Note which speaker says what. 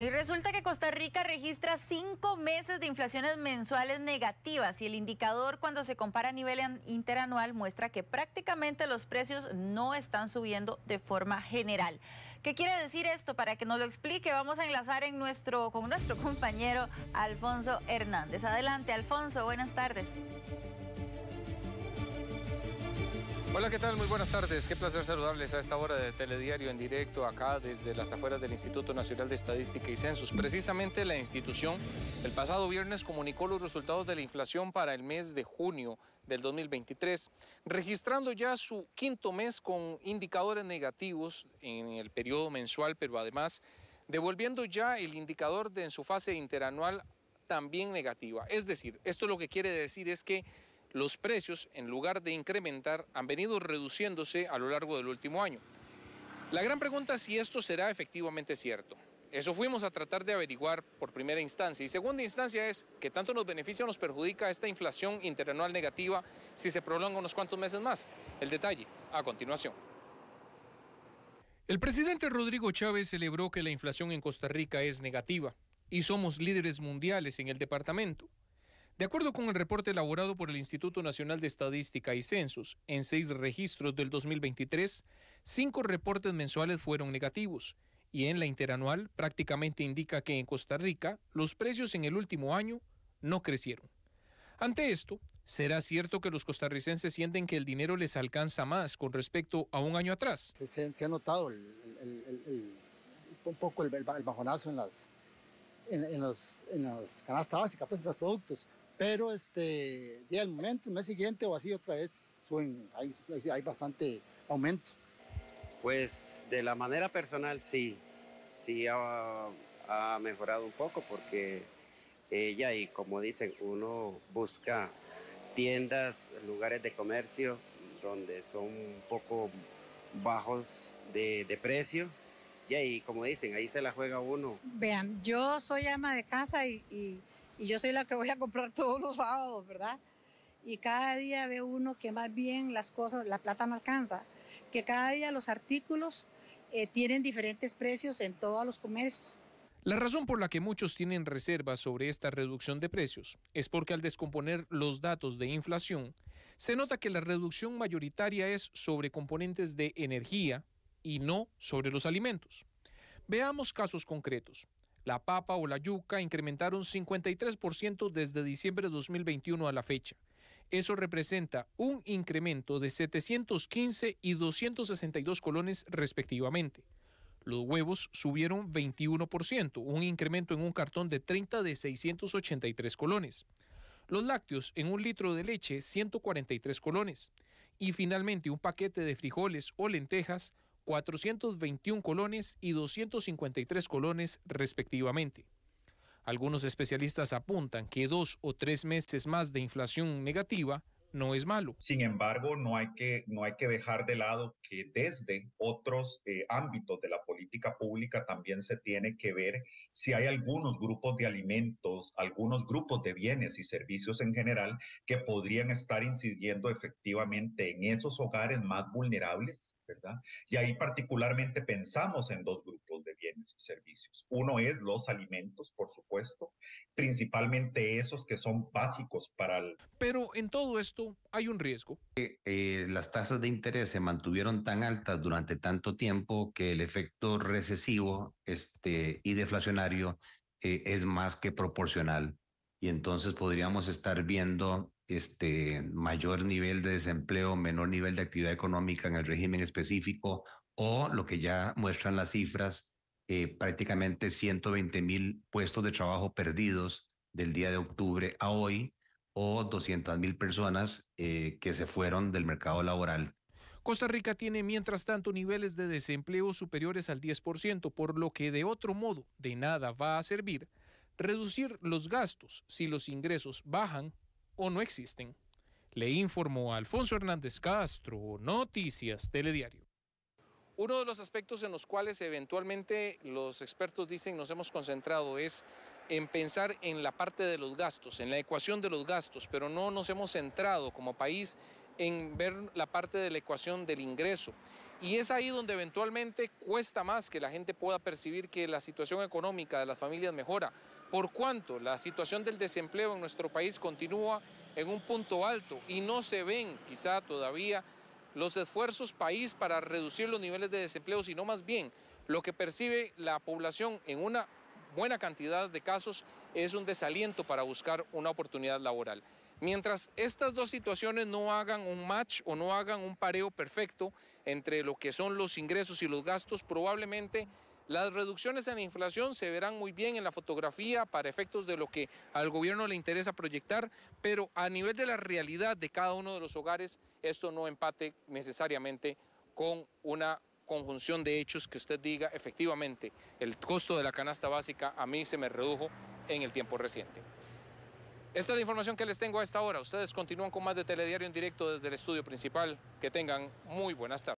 Speaker 1: Y resulta que Costa Rica registra cinco meses de inflaciones mensuales negativas y el indicador cuando se compara a nivel interanual muestra que prácticamente los precios no están subiendo de forma general. ¿Qué quiere decir esto? Para que nos lo explique, vamos a enlazar con nuestro compañero Alfonso Hernández. Adelante, Alfonso, buenas tardes. Hola, ¿qué tal? Muy buenas tardes. Qué placer saludarles a esta hora de Telediario en directo acá desde las afueras del Instituto Nacional de Estadística y Censos. Precisamente la institución el pasado viernes comunicó los resultados de la inflación para el mes de junio del 2023, registrando ya su quinto mes con indicadores negativos en el periodo mensual, pero además devolviendo ya el indicador de en su fase interanual también negativa. Es decir, esto lo que quiere decir es que los precios, en lugar de incrementar, han venido reduciéndose a lo largo del último año. La gran pregunta es si esto será efectivamente cierto. Eso fuimos a tratar de averiguar por primera instancia. Y segunda instancia es que tanto nos beneficia o nos perjudica esta inflación interanual negativa si se prolonga unos cuantos meses más. El detalle a continuación. El presidente Rodrigo Chávez celebró que la inflación en Costa Rica es negativa y somos líderes mundiales en el departamento. De acuerdo con el reporte elaborado por el Instituto Nacional de Estadística y Censos, en seis registros del 2023, cinco reportes mensuales fueron negativos, y en la interanual prácticamente indica que en Costa Rica los precios en el último año no crecieron. Ante esto, ¿será cierto que los costarricenses sienten que el dinero les alcanza más con respecto a un año atrás? Se, ha notado un poco el, bajonazo en las, en, canastas básicas, pues en los productos pero este, día del momento, el mes siguiente o así otra vez, hay, bastante aumento. Pues de la manera personal sí, sí ha, mejorado un poco porque ella y como dicen, uno busca tiendas, lugares de comercio donde son un poco bajos de, de precio. Y ahí, como dicen, ahí se la juega uno. Vean, yo soy ama de casa y y yo soy la que voy a comprar todos los sábados, ¿verdad? Y cada día ve uno que más bien las cosas, la plata no alcanza, que cada día los artículos eh, tienen diferentes precios en todos los comercios. La razón por la que muchos tienen reservas sobre esta reducción de precios es porque al descomponer los datos de inflación, se nota que la reducción mayoritaria es sobre componentes de energía y no sobre los alimentos. Veamos casos concretos la papa o la yuca incrementaron 53% desde diciembre de 2021 a la fecha. Eso representa un incremento de 715 y 262 colones respectivamente. Los huevos subieron 21%, un incremento en un cartón de 30 de 683 colones. Los lácteos en un litro de leche, 143 colones. Y finalmente un paquete de frijoles o lentejas, 421 colones y 253 colones respectivamente. Algunos especialistas apuntan que dos o tres meses más de inflación negativa no es malo. Sin embargo, no hay que, no hay que dejar de lado que desde otros eh, ámbitos de la política pública también se tiene que ver si hay algunos grupos de alimentos, algunos grupos de bienes y servicios en general que podrían estar incidiendo efectivamente en esos hogares más vulnerables, ¿verdad? Y ahí particularmente pensamos en dos grupos servicios. Uno es los alimentos, por supuesto, principalmente esos que son básicos para el... Pero en todo esto hay un riesgo. Eh, eh, las tasas de interés se mantuvieron tan altas durante tanto tiempo que el efecto recesivo este, y deflacionario eh, es más que proporcional. Y entonces podríamos estar viendo este mayor nivel de desempleo, menor nivel de actividad económica en el régimen específico o lo que ya muestran las cifras eh, prácticamente 120 mil puestos de trabajo perdidos del día de octubre a hoy o 200 mil personas eh, que se fueron del mercado laboral. Costa Rica tiene, mientras tanto, niveles de desempleo superiores al 10%, por lo que de otro modo de nada va a servir reducir los gastos si los ingresos bajan o no existen. Le informó Alfonso Hernández Castro, Noticias Telediario. Uno de los aspectos en los cuales eventualmente los expertos dicen nos hemos concentrado es en pensar en la parte de los gastos, en la ecuación de los gastos, pero no nos hemos centrado como país en ver la parte de la ecuación del ingreso. Y es ahí donde eventualmente cuesta más que la gente pueda percibir que la situación económica de las familias mejora. Por cuanto la situación del desempleo en nuestro país continúa en un punto alto y no se ven quizá todavía los esfuerzos país para reducir los niveles de desempleo, sino más bien lo que percibe la población en una buena cantidad de casos es un desaliento para buscar una oportunidad laboral. Mientras estas dos situaciones no hagan un match o no hagan un pareo perfecto entre lo que son los ingresos y los gastos, probablemente las reducciones en la inflación se verán muy bien en la fotografía para efectos de lo que al gobierno le interesa proyectar, pero a nivel de la realidad de cada uno de los hogares, esto no empate necesariamente con una conjunción de hechos que usted diga, efectivamente, el costo de la canasta básica a mí se me redujo en el tiempo reciente. Esta es la información que les tengo a esta hora. Ustedes continúan con más de Telediario en directo desde el estudio principal. Que tengan muy buenas tardes.